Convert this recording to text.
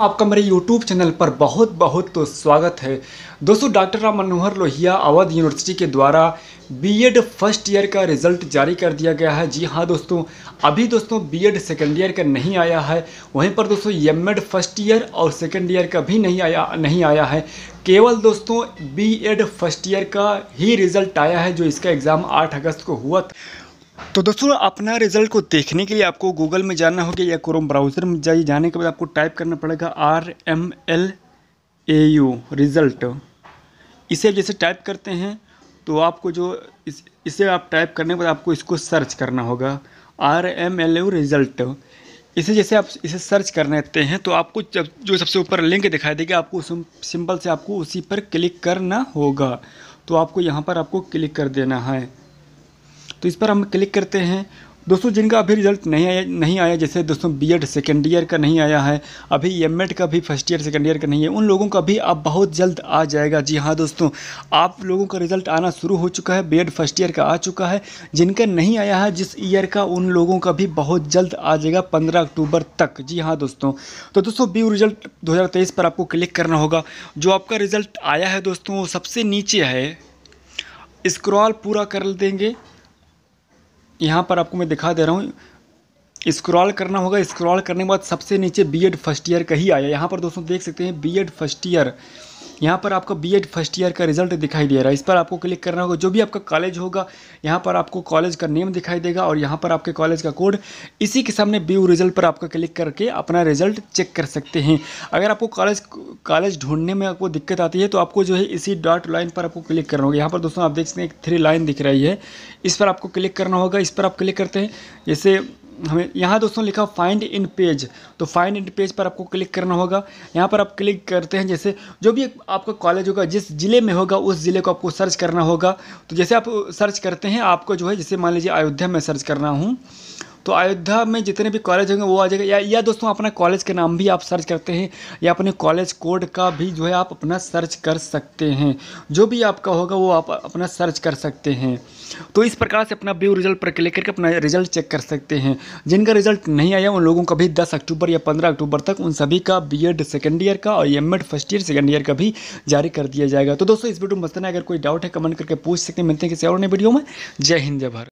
आपका मेरे YouTube channel पर बहुत बहुत तो स्वागत है दोस्तों डॉक्टर राम मनोहर लोहिया अवध यूनिवर्सिटी के द्वारा बीएड फर्स्ट ईयर का रिजल्ट जारी कर दिया गया है जी हाँ दोस्तों अभी दोस्तों बीएड सेकेंड ईयर का नहीं आया है वहीं पर दोस्तों एम एड फर्स्ट ईयर और सेकेंड ईयर का भी नहीं आया नहीं आया है केवल दोस्तों एड फर्स्ट ईयर का ही रिजल्ट आया है जो इसका एग्ज़ाम आठ अगस्त को हुआ था तो दोस्तों अपना रिजल्ट को देखने के लिए आपको गूगल में जाना होगा या क्रोम ब्राउज़र में जाइए जाने के बाद आपको टाइप करना पड़ेगा R M L A U result इसे जैसे टाइप करते हैं तो आपको जो इस इसे आप टाइप करने के बाद आपको इसको सर्च करना होगा R M L U result इसे जैसे आप इसे सर्च कर लेते हैं तो आपको जब जो सबसे ऊपर लिंक दिखाई देगा आपको सिंपल से आपको उसी पर क्लिक करना होगा तो आपको यहाँ पर आपको क्लिक कर देना है तो इस पर हम क्लिक करते हैं दोस्तों जिनका अभी रिजल्ट नहीं आया नहीं आया जैसे दोस्तों बी एड सेकेंड ईयर का नहीं आया है अभी एम का भी फर्स्ट ईयर सेकेंड ईयर का नहीं है उन लोगों का भी अब बहुत जल्द आ जाएगा जी हाँ दोस्तों आप लोगों का रिजल्ट आना शुरू हो चुका है बी एड फर्स्ट ईयर का आ चुका है जिनका नहीं आया है जिस ईयर का उन लोगों का भी बहुत जल्द आ जाएगा पंद्रह अक्टूबर तक जी हाँ दोस्तों तो दोस्तों बी रिजल्ट दो पर आपको क्लिक करना होगा जो आपका रिजल्ट आया है दोस्तों वो सबसे नीचे है स्क्रॉल पूरा कर देंगे यहाँ पर आपको मैं दिखा दे रहा हूँ स्क्रॉल करना होगा स्क्रॉल करने के बाद सबसे नीचे बीएड फर्स्ट ईयर का ही आया यहाँ पर दोस्तों देख सकते हैं बीएड फर्स्ट ईयर यहाँ पर आपका बी फर्स्ट ईयर का रिजल्ट दिखाई दे रहा है इस पर आपको क्लिक करना होगा जो भी आपका कॉलेज होगा यहाँ पर आपको कॉलेज का नेम दिखाई देगा और यहाँ पर आपके कॉलेज का कोड इसी के सामने बी रिजल्ट पर आपका क्लिक करके अपना रिजल्ट चेक कर सकते हैं अगर आपको कॉलेज कॉलेज ढूंढने में आपको दिक्कत आती है तो आपको जो है इसी डॉट लाइन पर आपको क्लिक करना होगा यहाँ पर दोस्तों आप देख सकते हैं एक थ्री लाइन दिख रही है इस पर आपको क्लिक करना होगा इस पर आप क्लिक करते हैं जैसे हमें यहाँ दोस्तों लिखा फाइंड इन पेज तो फाइंड इन पेज पर आपको क्लिक करना होगा यहाँ पर आप क्लिक करते हैं जैसे जो भी आपका कॉलेज होगा जिस ज़िले में होगा उस ज़िले को आपको सर्च करना होगा तो जैसे आप सर्च करते हैं आपको जो है जैसे मान लीजिए अयोध्या में सर्च करना हूँ तो अयोध्या में जितने भी कॉलेज होंगे वो आ जाएगा या, या दोस्तों अपना कॉलेज का नाम भी आप सर्च करते हैं या अपने कॉलेज कोड का भी जो है आप अपना सर्च कर सकते हैं जो भी आपका होगा वो आप अपना सर्च कर सकते हैं तो इस प्रकार से अपना व्यू रिजल्ट पर क्लिक करके अपना रिजल्ट चेक कर सकते हैं जिनका रिजल्ट नहीं आया उन लोगों का भी दस अक्टूबर या पंद्रह अक्टूबर तक उन सभी का बी एड सेकेंड ईयर का और M Ed first year second year का भी जारी कर दिया जाएगा तो दोस्तों इस वीडियो में मस्त अगर कोई डाउट है कमेंट करके पूछ सकते हैं मिलते हैं किसी और नए वीडियो में जय हिंद जय भारत